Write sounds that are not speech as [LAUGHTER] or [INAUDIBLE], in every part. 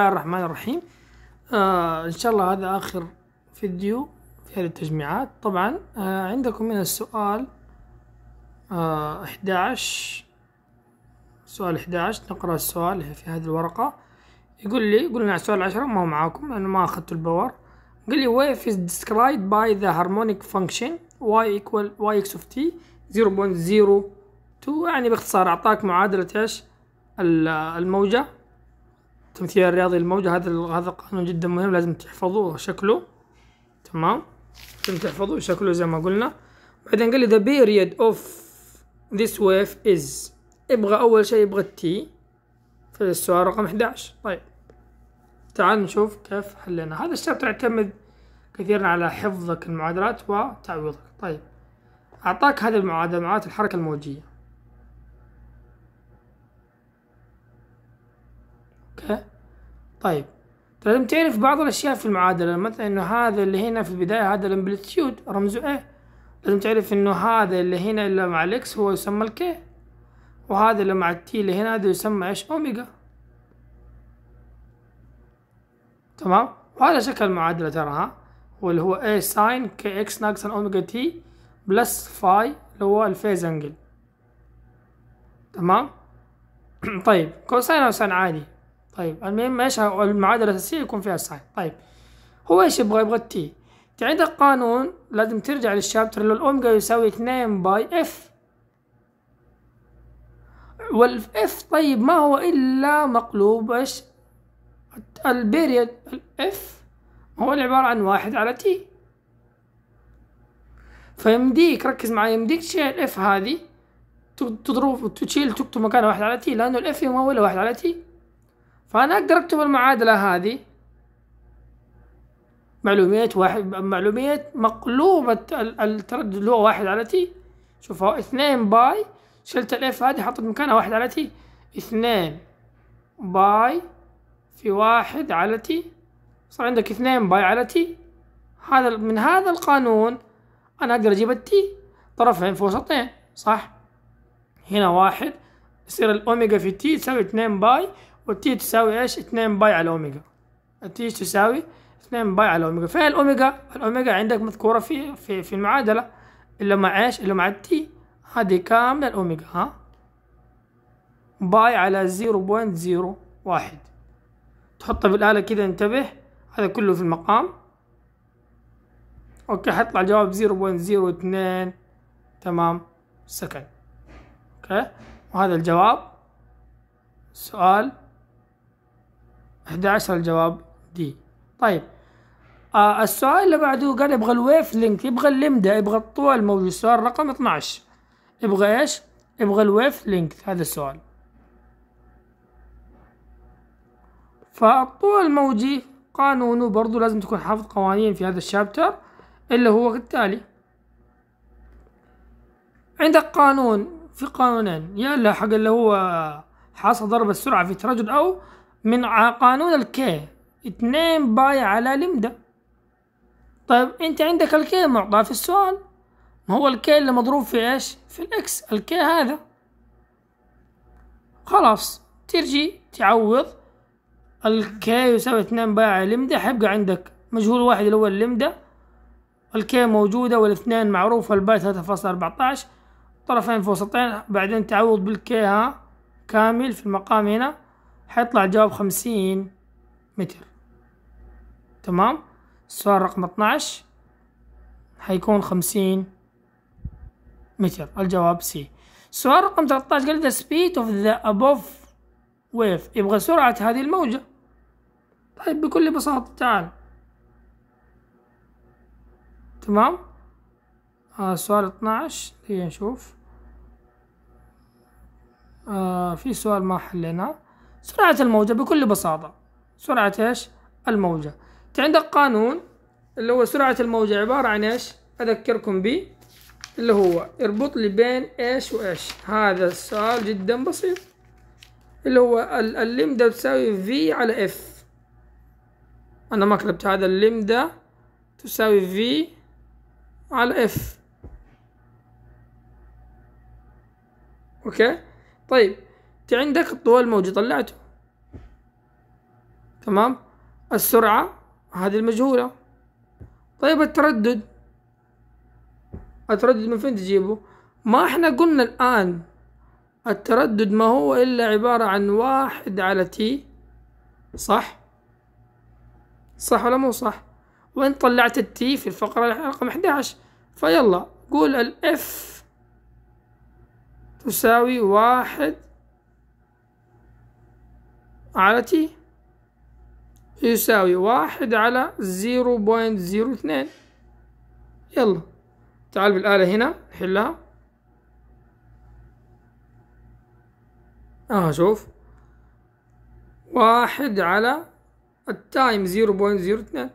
الله الرحمن الرحيم آه ان شاء الله هذا اخر فيديو في هذه التجميعات طبعا آه عندكم من السؤال آه 11 سؤال 11 نقرا السؤال في هذه الورقه يقول لي قلنا على السؤال 10 ما هو معاكم لانه ما اخذت الباور قال لي wave is described by the harmonic function y ايكوال واي اكس of t 0.02 يعني باختصار اعطاك معادله ايش الموجه التمثيل الرياضي للموجة هذا هذا قانون جدا مهم لازم تحفظوه شكله تمام لازم تحفظوه شكله زي ما قلنا بعدين قال لي the period of this wave is يبغى أول شيء يبغى التي طيب، في السؤال رقم 11 طيب تعال نشوف كيف حلينا هذا الشابتر يعتمد كثيرا على حفظك المعادلات وتعويضك طيب أعطاك هذه المعادلة معادلة الحركة الموجية طيب. طيب لازم تعرف بعض الأشياء في المعادلة مثلا إنه هذا اللي هنا في البداية هذا الامبلتيود رمزه إيه لازم تعرف إنه هذا اللي هنا اللي مع الإكس هو يسمى الكي وهذا اللي مع التي اللي هنا هذا يسمى إيش أوميجا تمام وهذا شكل المعادله ترى ها واللي هو A ساين كي إكس ناقص أوميجا تي بلس فاي اللي هو الفيز أنجل تمام [CLEARS THROAT] طيب كوساين أو ساين عادي طيب المهم ايش المعادله الاساسيه يكون فيها الساين طيب هو ايش يبغى يبغى تي انت عندك قانون لازم ترجع للشابتر اللي الاوميجا يساوي 2 باي اف والاف طيب ما هو الا مقلوب ايش البيريد الاف هو عبارة عن واحد على تي فيمديك ركز معي يمديك تشيل الاف هذه تضرب تشيل تكتب مكانها واحد على تي لانه الاف ما هو الا واحد على تي فأنا أقدر أكتب المعادلة هذه معلومية واحد معلومية مقلوبة التردد اللي هو واحد على تي شوف هو اثنين باي شلت الاف هذه حطيت مكانها واحد على تي اثنين باي في واحد على تي صار عندك اثنين باي على تي هذا من هذا القانون أنا أقدر أجيب التي طرفين في وسطين صح هنا واحد يصير الأوميجا في تي تساوي اثنين باي والتي تساوي ايش اتنين باي على اوميجا التي تساوي اتنين باي على اوميجا فين الاوميجا الاوميجا عندك مذكوره في في في المعادله الا مع ايش الا مع التي هذه كامله الاوميجا ها باي على 0.01 تحطها بالاله كذا انتبه هذا كله في المقام اوكي حيطلع الجواب 0.02 تمام سكند اوكي وهذا الجواب سؤال 11 الجواب دي طيب آه السؤال اللي بعده قال يبغى الويف لينك يبغى اللمدة يبغى الطول موجود السؤال رقم 12 يبغى ايش؟ يبغى الويف لينك هذا السؤال فالطول الموجي قانونه برضو لازم تكون حافظ قوانين في هذا الشابتر اللي هو كالتالي عندك قانون في قانونين يا الا حق اللي هو حاصل ضرب السرعة في تردد أو من قانون الكي اتنين باي على لمدة طيب انت عندك الكي معطى في السؤال ما هو الكي اللي مضروب في ايش في الاكس الكي هذا خلاص ترجي تعوض الكي يساوي اتنين باي على لمدة حيبقى عندك مجهول واحد اللي هو اللمدة الكي موجودة والاثنين معروفة الباي ثلاثة فاصلة أربعتاش طرفين فوسطين بعدين تعوض بالكي ها كامل في المقام هنا حيطلع الجواب خمسين متر تمام السؤال رقم 12 حيكون خمسين متر الجواب سي السؤال رقم 13 قال the speed of the above wave يبغى سرعة هذه الموجة طيب بكل بساطة تعال تمام آه سؤال 12 هي نشوف آه في سؤال ما حليناه سرعة الموجة بكل بساطة سرعة إيش الموجة انت عندك قانون اللي هو سرعة الموجة عبارة عن إيش أذكركم به اللي هو اربط لي بين إيش وإيش هذا السؤال جدا بسيط اللي هو اللم تساوي في على اف أنا ما كتبت هذا اللم تساوي في على اف اوكي طيب انت عندك طول الموجي طلعته تمام السرعة هذه المجهولة طيب التردد التردد من فين تجيبه ما احنا قلنا الآن التردد ما هو إلا عبارة عن واحد على تي صح صح ولا مو صح وانت طلعت التي في الفقرة رقم 11 فيلا قول الاف تساوي واحد على تي يساوي واحد على زيرو بوينت زيرو اثنين يلا تعال بالآلة هنا حلها اه شوف واحد على التايم زيرو بوينت زيرو اثنين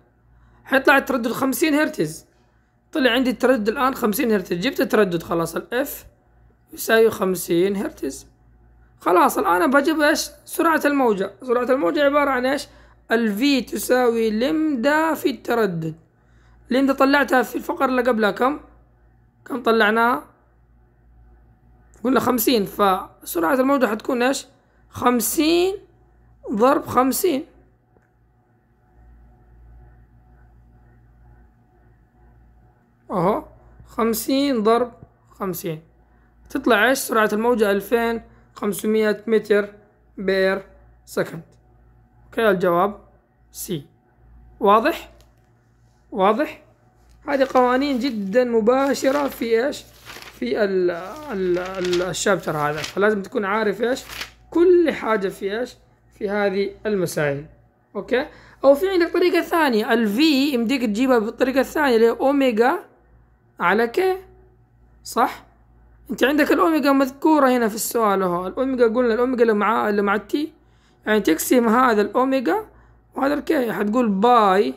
حيطلع التردد خمسين هرتز طلع عندي التردد الآن خمسين هرتز جبت التردد خلاص الاف يساوي خمسين هرتز خلاص الآن بجيب إيش سرعة الموجة سرعة الموجة عبارة عن إيش الفي تساوي لمدا في التردد لمدة طلعتها في الفقرة اللي قبلها كم كم طلعناها قلنا خمسين فسرعة الموجة حتكون إيش خمسين ضرب خمسين أهو خمسين ضرب خمسين تطلع إيش سرعة الموجة ألفين 500 متر بير سكند اوكي الجواب سي واضح واضح هذه قوانين جدا مباشرة في ايش في ال ال الشابتر هذا فلازم تكون عارف ايش كل حاجة في ايش في هذه المسائل اوكي او في عندك طريقة ثانية الفي يمديك تجيبها بالطريقة الثانية اللي هي اوميجا على كي صح انت عندك الاوميجا مذكوره هنا في السؤال اهو الاوميجا قلنا الاوميجا اللي مع اللي مع التي يعني تقسم هذا الاوميجا وهذا الكي حتقول باي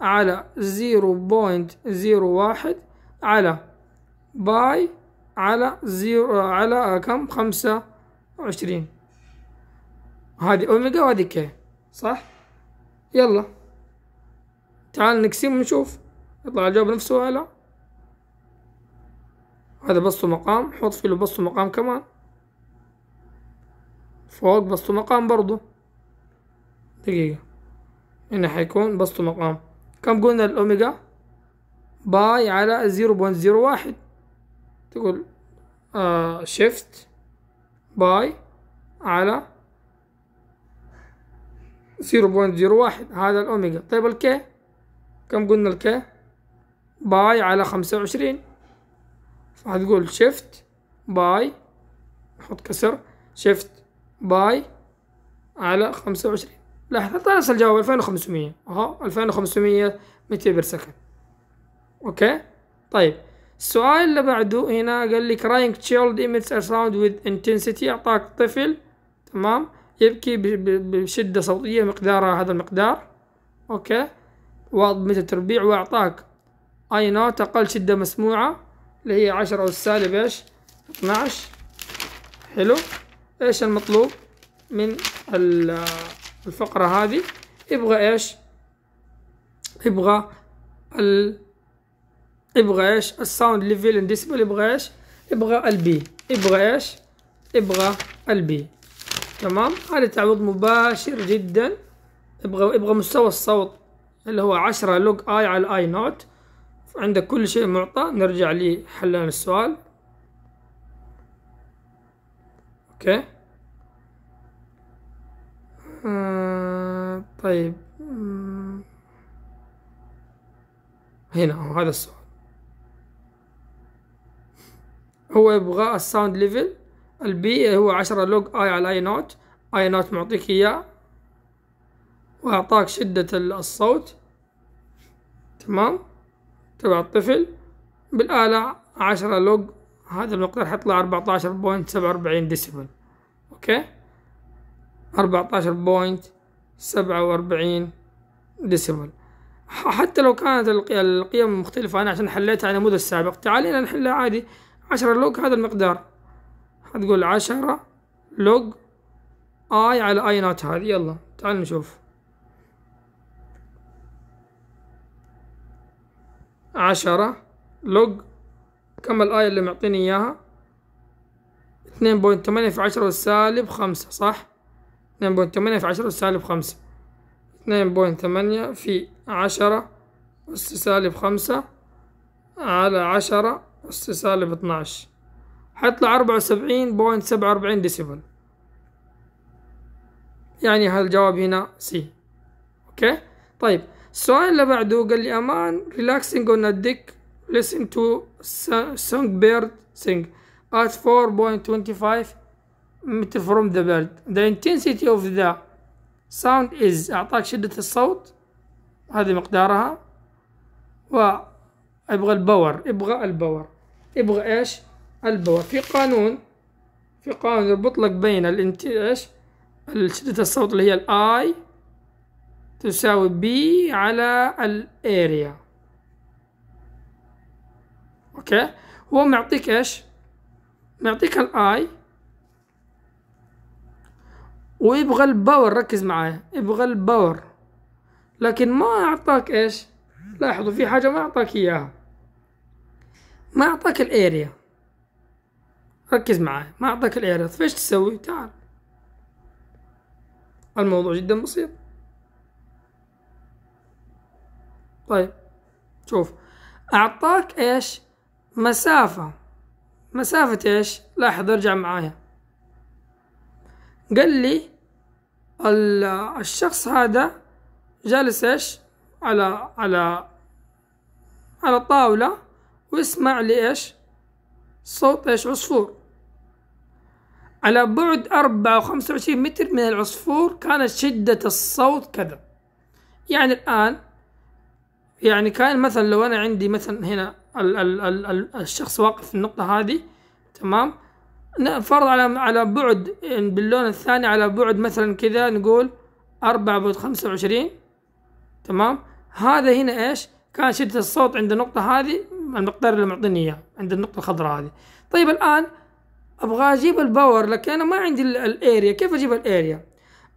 على 0.01 على باي على زيرو على كم خمسة وعشرين هذه أوميجا وهذه كي صح يلا تعال نقسم ونشوف يطلع الجواب نفسه ولا هذا بسط مقام حط فيه له بسط مقام كمان فوق بسط مقام برضو دقيقة هنا حيكون بسط مقام كم قلنا الأوميجا باي على زيرو بوينت زيرو واحد تقول شيفت آه، باي على زيرو بوينت زيرو واحد هذا الأوميجا طيب الكي كم قلنا الكي باي على خمسة وعشرين فهتقول شيفت باي نحط كسر شيفت باي على خمسة وعشرين لحظة طلع الجواب ألفين وخمسمية أهو ألفين وخمسمية متر بير سكند أوكي طيب السؤال اللي بعده هنا قال لك crying تشيلد ايميتس a ساوند with انتنسيتي اعطاك طفل تمام يبكي بشده صوتيه مقدارها هذا المقدار اوكي واض متر تربيع واعطاك اي نوت اقل شده مسموعه اللي هي عشرة والسالب ايش اتناش حلو ايش المطلوب من الفقرة هذه يبغى ايش يبغى ال يبغى ايش الساوند ليفل ان ديسبل يبغى ايش يبغى البي يبغى ايش يبغى البي تمام هذا تعويض مباشر جدا يبغى يبغى مستوى الصوت اللي هو عشرة لوج اي على اي نوت عندك كل شيء معطى نرجع لحلان السؤال اوكي آه طيب هنا هذا السؤال هو يبغى الساوند ليفل البي هو عشرة لوج اي على اي نوت اي نوت معطيك اياه واعطاك شدة الصوت تمام تبع الطفل بالآلة عشرة لوج هذا المقدار حيطلع أربعة عشر بوينت سبعة وأربعين ديسيبل أوكي أربعة عشر بوينت سبعة وأربعين ديسيبل حتى لو كانت القيم مختلفة أنا عشان حليتها على النموذج السابق تعالينا نحلها عادي عشرة لوج هذا المقدار هتقول عشرة لوج اي على اي نوت هذه يلا تعال نشوف عشرة لوج كم الآية اللي معطيني إياها اثنين بوينت تمانية في عشرة والسالب خمسة صح اثنين بوينت تمانية في عشرة والسالب خمسة اثنين بوينت تمانية في عشرة أس سالب خمسة على عشرة أس سالب اتناش حيطلع أربعة وسبعين بوينت سبعة وأربعين ديسيبل يعني هالجواب هنا سي أوكي طيب السؤال اللي بعده قال لي أمان relaxing on a dick listen to songbird sing at 4.25 meter from the bird the intensity of the sound is أعطاك شدة الصوت هذه مقدارها و ابغى الباور ابغى الباور ابغى إيش الباور في قانون في قانون يربط لك بين الانت ايش شدة الصوت اللي هي الاي تساوي بي على الاريا اوكي هو معطيك ايش معطيك الاي ويبغى الباور ركز معايا يبغى الباور لكن ما اعطاك ايش لاحظوا في حاجه ما اعطاك اياها ما اعطاك الاريا ركز معايا ما اعطاك الاريا فايش تسوي تعال الموضوع جدا بسيط طيب شوف أعطاك إيش مسافة مسافة إيش لاحظ ارجع معايا قال لي الشخص هذا جالس إيش على على على طاولة ويسمع لي إيش صوت إيش عصفور على بعد أربعة وخمسة وعشرين متر من العصفور كانت شدة الصوت كذا يعني الآن يعني كان مثلا لو انا عندي مثلا هنا ال ال ال ال الشخص واقف في النقطة هذه تمام فرض على على بعد باللون الثاني على بعد مثلا كذا نقول أربعة بعد خمسة وعشرين تمام هذا هنا ايش كان شدة الصوت عند النقطة هذه المقدار اللي معطيني اياه عند النقطة الخضراء هذه طيب الآن ابغى اجيب الباور لكن انا ما عندي الاريا كيف اجيب الاريا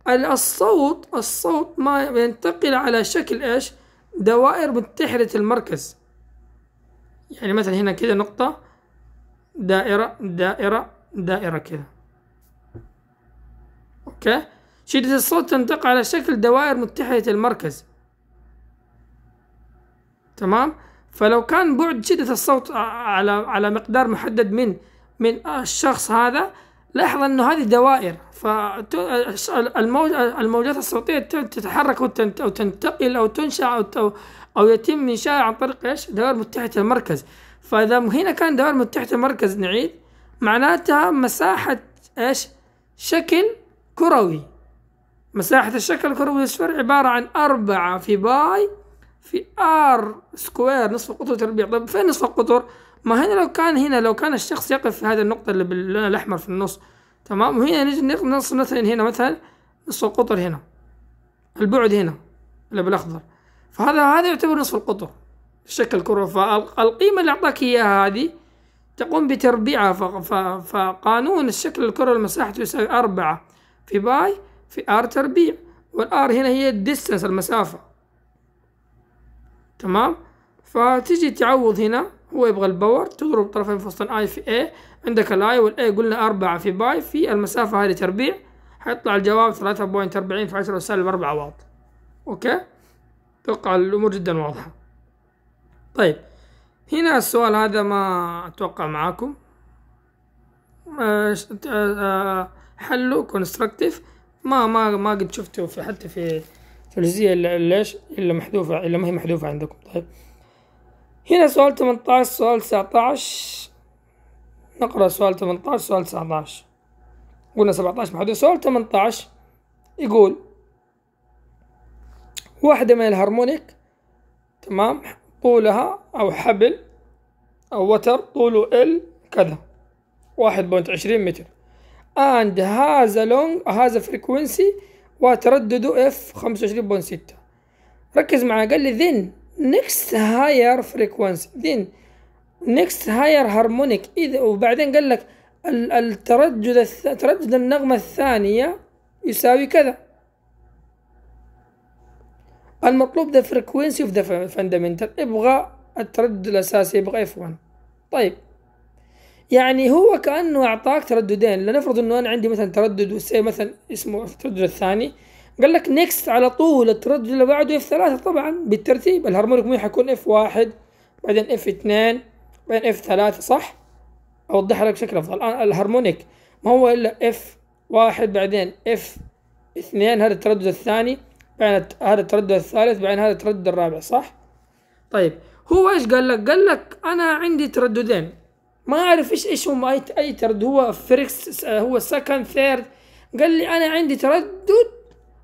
الصوت الصوت ما ينتقل على شكل ايش دوائر متحدة المركز يعني مثلا هنا كده نقطة دائرة دائرة دائرة كده أوكي شدة الصوت تنطق على شكل دوائر متحدة المركز تمام فلو كان بعد شدة الصوت على على مقدار محدد من من الشخص هذا لاحظ انه هذه دوائر فالموجات الصوتيه تتحرك او تنتقل او تنشا او او يتم انشائها عن طريق ايش؟ دوائر متحده المركز فاذا هنا كان دوائر متحده المركز نعيد معناتها مساحه ايش؟ شكل كروي مساحة الشكل الكروي للسفر عبارة عن أربعة في باي في آر سكوير نصف قطر تربيع طيب فين نصف القطر؟ ما هنا لو كان هنا لو كان الشخص يقف في هذه النقطة اللي باللون الأحمر في النص تمام وهنا نجي نص مثلا هنا مثلا نص القطر هنا البعد هنا اللي بالأخضر فهذا هذا يعتبر نصف القطر شكل كرة فالقيمة اللي أعطاك إياها هذه تقوم بتربيعها فقانون الشكل الكرة المساحة يساوي أربعة في باي في آر تربيع والآر هنا هي الديستنس المسافة تمام فتجي تعوض هنا هو يبغى الباور تضرب طرفين فصلين اي في اي عندك الاي والاي قلنا أربعة في باي في المسافة هذه تربيع حيطلع الجواب ثلاثة بوينت أربعين في عشرة سالب أربعة واط أوكي أتوقع الأمور جدا واضحة طيب هنا السؤال هذا ما أتوقع معاكم آه، آه، حله كونستركتيف ما ما ما قد شفته في حتى في الجزئية إلا ليش إلا محذوفة إلا ما هي محذوفة عندكم طيب هنا سؤال 18 سؤال 19 نقرأ سؤال 18 سؤال 19 قلنا 17 محدود سؤال 18 يقول واحدة من الهارمونيك تمام طولها أو حبل أو وتر طوله ال كذا 1.20 متر and هذا لونج هذا frequency وتردده اف 25.6 ركز معي قال لي ذن next higher frequency then next higher harmonic إذا وبعدين قال لك التردد تردد النغمة الثانية يساوي كذا المطلوب ذا frequency of the fundamental ابغى التردد الأساسي يبغى F1 طيب يعني هو كأنه أعطاك ترددين لنفرض أنه أنا عندي مثلا تردد مثلا اسمه التردد الثاني قال لك نيكست على طول التردد اللي بعده اف ثلاثة طبعا بالترتيب الهارمونيك مين حيكون اف واحد بعدين اف اثنين بعدين اف ثلاثة صح؟ اوضحها لك بشكل افضل الان الهارمونيك ما هو الا اف واحد بعدين اف اثنين هذا التردد الثاني بعدين هذا التردد الثالث بعدين هذا التردد الرابع صح؟ طيب هو ايش قال لك؟ قال لك انا عندي ترددين ما اعرف ايش ايش هم اي تردد هو فريكس هو سكند ثيرد قال لي انا عندي تردد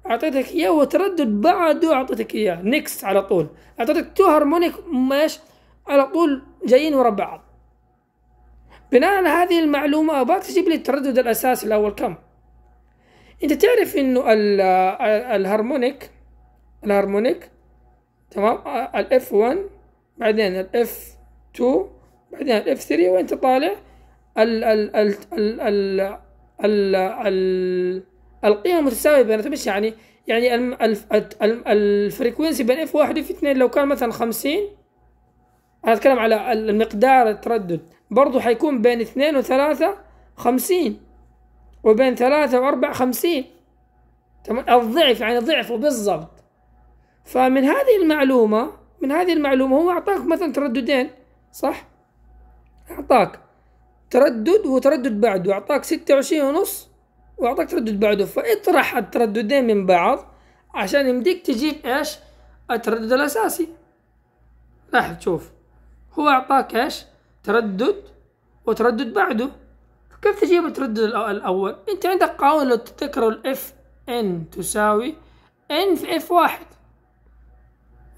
اعطيتك اياه وتردد بعده اعطيتك اياه نيكست على طول اعطيتك تو هارمونيك ماشي على طول جايين ورا بعض بناء على هذه المعلومة أباك تجيب لي التردد الأساسي الأول كم أنت تعرف إنه ال الهارمونيك الهارمونيك تمام f 1 بعدين f 2 بعدين f 3 وانت طالع ال ال ال ال ال ال ال القيمة المتساوية بين مش يعني؟ يعني الفريكونسي بين اف واحد واف اثنين لو كان مثلا خمسين انا اتكلم على المقدار التردد برضه حيكون بين اثنين وثلاثة خمسين وبين ثلاثة وأربعة خمسين تمام الضعف يعني ضعفه بالضبط فمن هذه المعلومة من هذه المعلومة هو أعطاك مثلا ترددين صح؟ أعطاك تردد وتردد بعده أعطاك ستة وعشرين ونص واعطاك تردد بعده فاطرح الترددين من بعض عشان يمديك تجيب ايش التردد الاساسي لاحظ شوف هو اعطاك ايش تردد وتردد بعده كيف تجيب التردد الاول انت عندك قانون لو تتذكروا الاف ان تساوي ان في اف واحد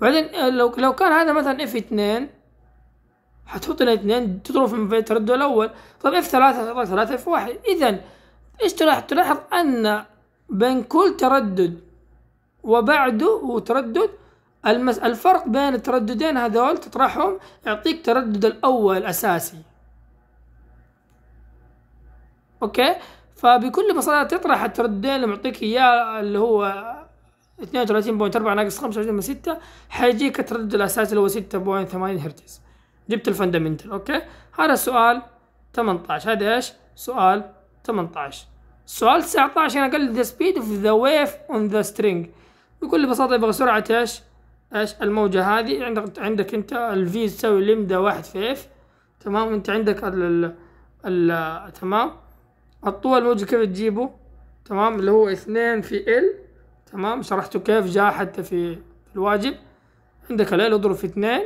بعدين لو لو كان هذا مثلا اف اثنين حتحط هنا اثنين تضرب في التردد الاول طب اف ثلاثة ثلاثة اف واحد اذا ايش تلاحظ تلاحظ ان بين كل تردد وبعده تردد المس... الفرق بين الترددين هذول تطرحهم يعطيك تردد الأول أساسي أوكي فبكل بساطة تطرح الترددين اللي معطيك إياه اللي هو 32.4 ناقص 25.6 حيجيك التردد الأساسي اللي هو 6.8 هرتز جبت الفندمنتال أوكي هذا السؤال 18 هذا إيش سؤال 18 السؤال 19 انا قال ذا سبيد اوف ذا ويف اون ذا سترينج بكل بساطة يبغى سرعة ايش؟ ايش الموجة هذه عندك عندك انت الفي تساوي لمدة واحد في اف تمام انت عندك ال ال تمام الطول الموجة كيف تجيبه تمام اللي هو اثنين في ال تمام شرحته كيف جاء حتى في الواجب عندك ال اضرب في اثنين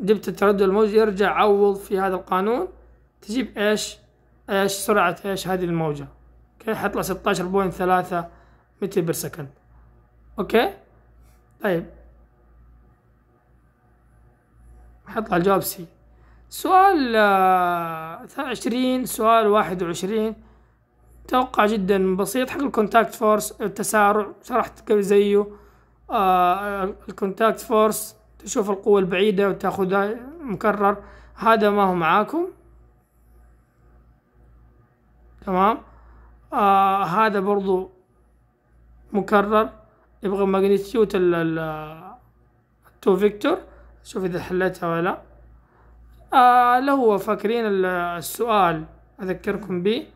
جبت التردد الموجي يرجع عوض في هذا القانون تجيب ايش؟ ايش سرعة ايش هذه الموجة اوكي حط ستة ستاشر بوينت ثلاثة متر بير سكند اوكي طيب حط الجواب سي سؤال آه، عشرين سؤال واحد وعشرين توقع جدا بسيط حق الكونتاكت فورس التسارع شرحت قبل زيه الكونتاكت فورس تشوف القوة البعيدة وتاخذها مكرر هذا ما هو معاكم تمام آه هذا برضو مكرر يبغى ال تو فيكتور شوف اذا حلتها ولا آه لو فاكرين السؤال اذكركم به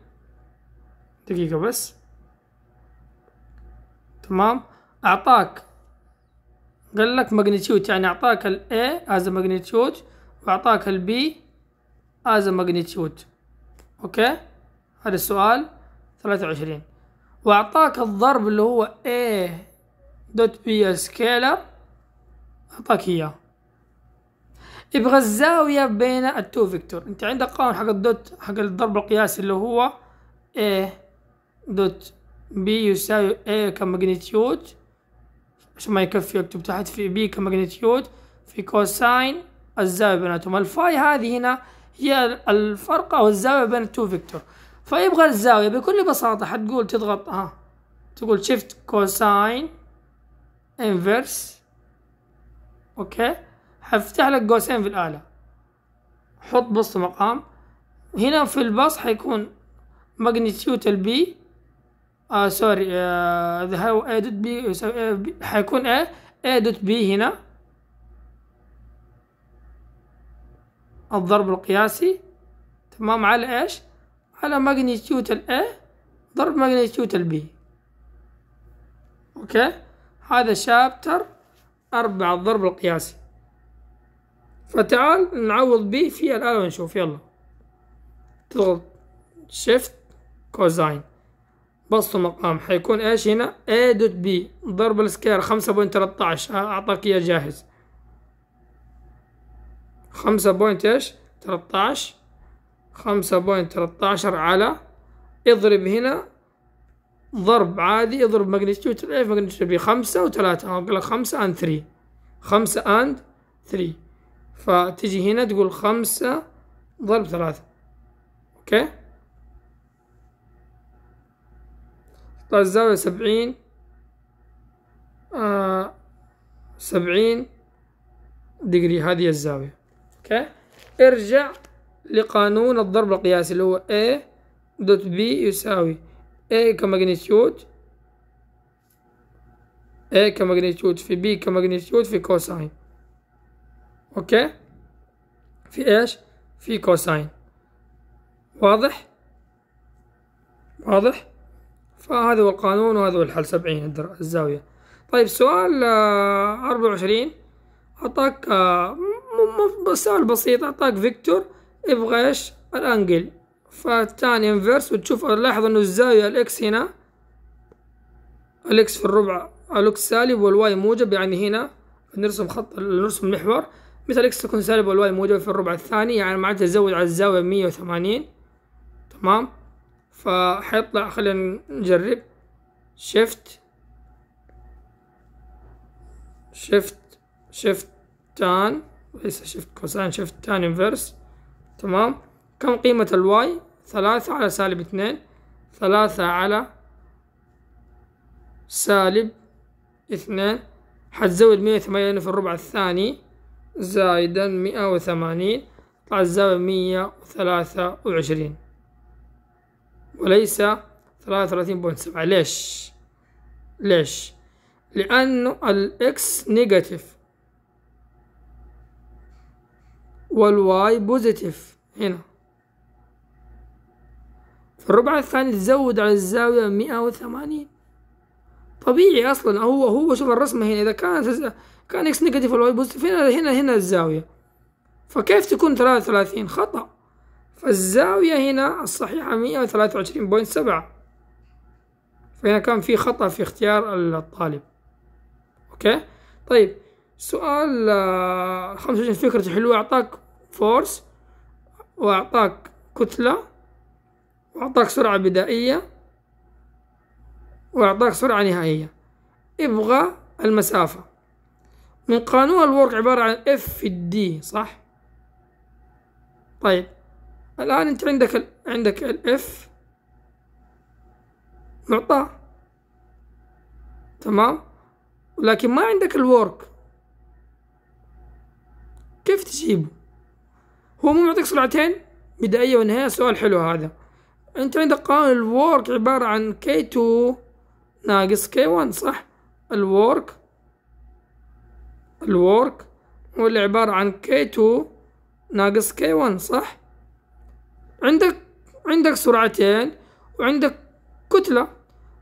دقيقة بس تمام اعطاك قال لك ماجنتيود يعني اعطاك ال A as a magnitude واعطاك ال B as a magnitude اوكي هذا السؤال 23 وأعطاك الضرب اللي هو A دوت بي سكيلر أعطاك إياه يبغى الزاوية بين التو فيكتور أنت عندك قانون حق الدوت حق الضرب القياسي اللي هو A دوت بي يساوي A كماجنتيود عشان ما يكفي أكتب تحت في بي كماجنتيود في كوساين الزاوية بيناتهم الفاي هذه هنا هي الفرقة أو الزاوية بين التو فيكتور فيبغى الزاوية بكل بساطة حتقول تضغط ها تقول شيفت كوساين انفرس اوكي حفتح لك قوسين في الآلة حط بسط مقام هنا في البسط حيكون ماجنتيوت البي آه سوري اذا هو A دوت بي آه، حيكون ايه A دوت بي هنا الضرب القياسي تمام على ايش؟ على ماجنيتيوت ال A ضرب ماجنيتيوت ال B أوكي هذا شابتر أربعة الضرب القياسي فتعال نعوض B في الآلة ونشوف يلا تضغط شيفت كوزاين بسطوا مقام حيكون ايش هنا A دوت B ضرب السكير خمسة بوينت تلتاشر أعطاك إياه جاهز خمسة بوينت ايش تلتاشر خمسة بوينت تلتاشر على اضرب هنا ضرب عادي اضرب ماجنتيود تلاقي ماجنتيود بي خمسة وثلاثة أقول لك خمسة أند ثري خمسة أند ثري فتجي هنا تقول خمسة ضرب ثلاثة أوكي تطلع طيب، الزاوية سبعين آه سبعين دقري هذه الزاوية أوكي ارجع لقانون الضرب القياسي اللي هو A دوت B يساوي A كماجنتيود A كماجنتيود في B كماجنتيود في كوساين اوكي في ايش في كوساين واضح واضح فهذا هو القانون وهذا هو الحل سبعين الزاوية طيب سؤال آه، أربعة وعشرين أعطاك آه، سؤال بسيط أعطاك فيكتور يبغى ايش الانجل فالتان انفيرس وتشوف لاحظ انه الزاوية الاكس هنا الاكس في الربع الاكس سالب والواي موجب يعني هنا نرسم خط نرسم محور مثل اكس تكون سالب والواي موجب في الربع الثاني يعني معناته تزود على الزاوية مية وثمانين تمام فحيطلع خلينا نجرب شيفت شيفت شيفت تان ليس شيفت كوساين شيفت تان انفيرس تمام كم قيمة الواي ثلاثة على سالب اثنين ثلاثة على سالب اثنين حتزود مية وثمانين في الربع الثاني زائدا مئة وثمانين طلع الزاوية مية وثلاثة وعشرين وليس ثلاثة وثلاثين بوينت سبعة ليش؟ ليش؟ لأنه الإكس نيجاتيف والواي بوزيتيف هنا في الربع الثاني تزود على الزاوية مئة وثمانين طبيعي أصلا هو هو شوف الرسمة هنا إذا كانت كان إكس نيجاتيف والواي بوزيتيف هنا هنا هنا الزاوية فكيف تكون ثلاثة وثلاثين خطأ فالزاوية هنا الصحيحة مئة وثلاثة وعشرين بوينت سبعة فهنا كان في خطأ في اختيار الطالب أوكي طيب سؤال آه، خمسة وعشرين فكرة حلوة أعطاك فورس وأعطاك كتلة وأعطاك سرعة بدائية وأعطاك سرعة نهائية ابغى المسافة من قانون الورك عبارة عن اف في الدي صح طيب الآن أنت عندك الـ عندك الاف معطاه تمام ولكن ما عندك الورك كيف تجيبه هو مو معطيك سرعتين بداية ونهاية سؤال حلو هذا انت عندك قانون الورك عبارة عن K2 ناقص K1 صح الورك الورك هو اللي عبارة عن K2 ناقص K1 صح عندك عندك سرعتين وعندك كتلة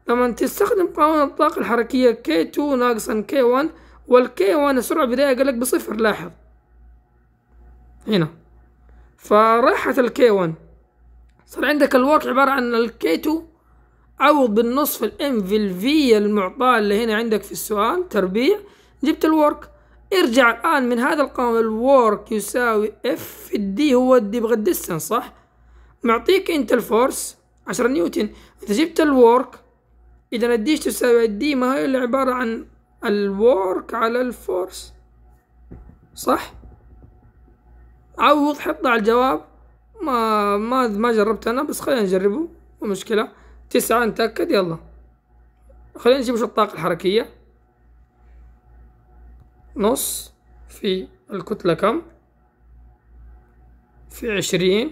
لما تستخدم قانون الطاقة الحركية K2 ناقصا K1 والK1 السرعة البداية قالك بصفر لاحظ هنا فراحت الكي 1 صار عندك الورك عبارة عن الكي 2 عوض بالنصف الام في الفي المعطاة اللي هنا عندك في السؤال تربيع جبت الورك ارجع الآن من هذا القانون الورك يساوي اف في الدي هو الدي بغى الديستنس صح معطيك انت الفورس عشرة نيوتن انت جبت الورك اذا الدي تساوي الدي ما هي اللي عبارة عن الورك على الفورس صح عوض حطه على الجواب ما ما ما جربت انا بس خلينا نجربه مو مشكلة تسعة نتأكد يلا خلينا نجيب شو الطاقة الحركية نص في الكتلة كم في عشرين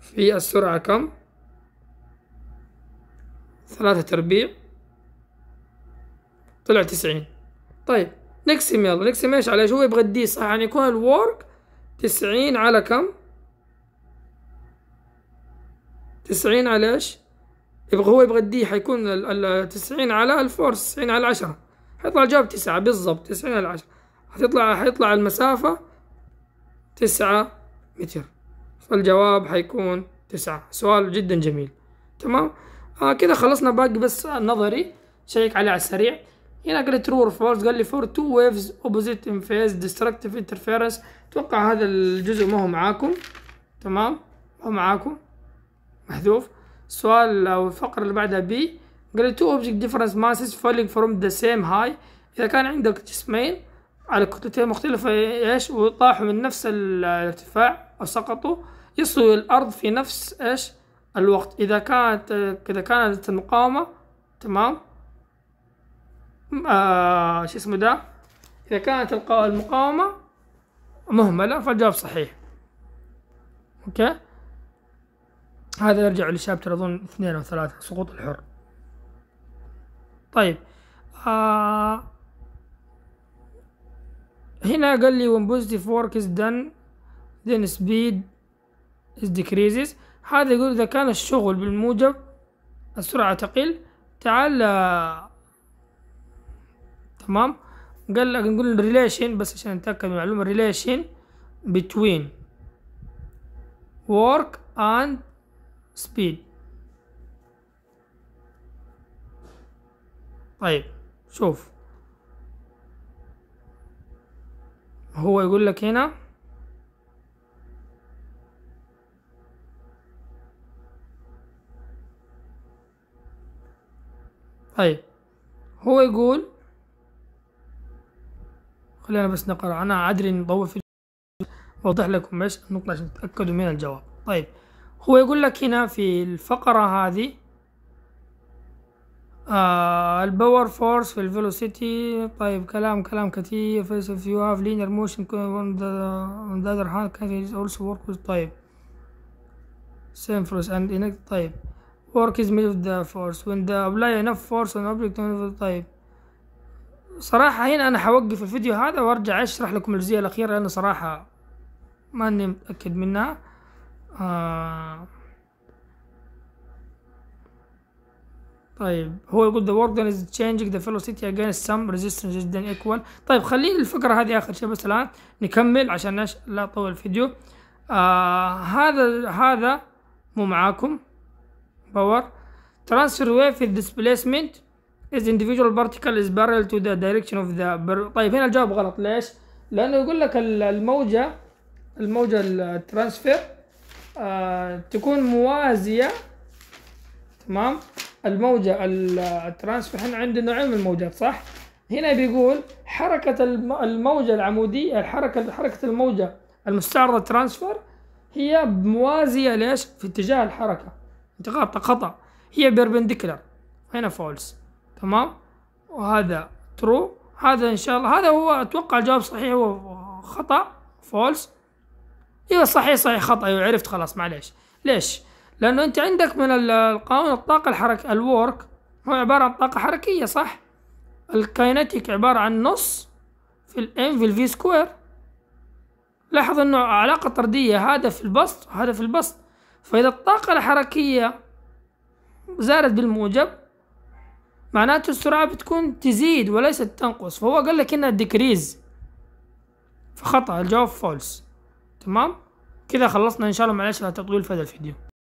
في السرعة كم ثلاثة تربيع طلع تسعين طيب نقسم يلا نقسم ايش على ايش هو يبغى الدي صح يعني يكون الورك تسعين على كم تسعين على ايش يبغى هو يبغى الدي حيكون ال ال تسعين على الفور تسعين على عشرة حيطلع الجواب تسعة بالضبط تسعين على عشرة حتطلع حيطلع المسافة تسعة متر فالجواب حيكون تسعة سؤال جدا جميل تمام آه كده خلصنا باقي بس نظري شيك عليه على السريع هنا قال لي ترو اور فولس قال لي فور تو ويفز اوبوزيت ان فيز ديستركتيف انترفيرنس اتوقع هذا الجزء ما هو معاكم تمام ما هو معاكم محذوف السؤال او الفقره اللي بعدها بي قال لي تو اوبجكت ديفرنس ماسز فولينج فروم ذا سيم هاي اذا كان عندك جسمين على كتلتين مختلفة ايش وطاحوا من نفس الارتفاع او سقطوا يصلوا الارض في نفس ايش الوقت اذا كانت اذا كانت المقاومة تمام آه، شو اسمه ده إذا كانت المقاومة مهملة فالجواب صحيح أوكي هذا يرجع للشابتر أظن اثنين أو ثلاثة سقوط الحر طيب آه هنا قال لي when positive work is done then speed is decreases هذا يقول إذا كان الشغل بالموجب السرعة تقل تعال تمام قال لك نقول ريليشن بس عشان نتاكد من المعلومه ريليشن بتوين work and speed طيب شوف هو يقول لك هنا طيب هو يقول خلينا بس نقرأ أنا أدري نطول في اوضح لكم ايش النقطة عشان تتأكدوا من الجواب طيب هو يقول لك هنا في الفقرة هذه آه الباور فورس في الفيلوسيتي طيب كلام كلام كثير فيس if you have linear motion on the other hand can it also work with طيب same force and inert طيب work is made with the force when the apply enough force on object طيب صراحة هنا أنا حوقف الفيديو هذا وأرجع أشرح لكم الجزئية الأخيرة لأن صراحة ماني متأكد منها آه طيب هو يقول the work done is changing the velocity against some resistance is then equal طيب خلي الفكرة هذه آخر شيء بس الآن نكمل عشان نش... لا أطول الفيديو آه هذا هذا مو معاكم باور ترانسفير ويف displacement is individual particle is parallel to the direction of the طيب هنا الجواب غلط ليش؟ لأنه يقول لك الموجة الموجة الترانسفير آه تكون موازية تمام؟ الموجة الترانسفير احنا عندنا نوعين من الموجات صح؟ هنا بيقول حركة الموجة العمودية الحركة حركة الموجة المستعرضة ترانسفير هي موازية ليش؟ في اتجاه الحركة انت خطأ هي بيربنديكولار هنا فولس تمام وهذا ترو هذا ان شاء الله هذا هو اتوقع الجواب صحيح هو خطا فولس ايوه صحيح صحيح خطا ايوه عرفت خلاص معليش ليش لانه انت عندك من القانون الطاقه الحرك الورك هو عباره عن طاقه حركيه صح الكاينتيك عباره عن نص في الام في الفي سكوير لاحظ انه علاقه طرديه هذا في البسط وهذا في البسط فاذا الطاقه الحركيه زادت بالموجب معناته السرعة بتكون تزيد وليست تنقص فهو قال لك انها ديكريز فخطأ الجواب فولس تمام كذا خلصنا ان شاء الله معلش على تطويل في هذا الفيديو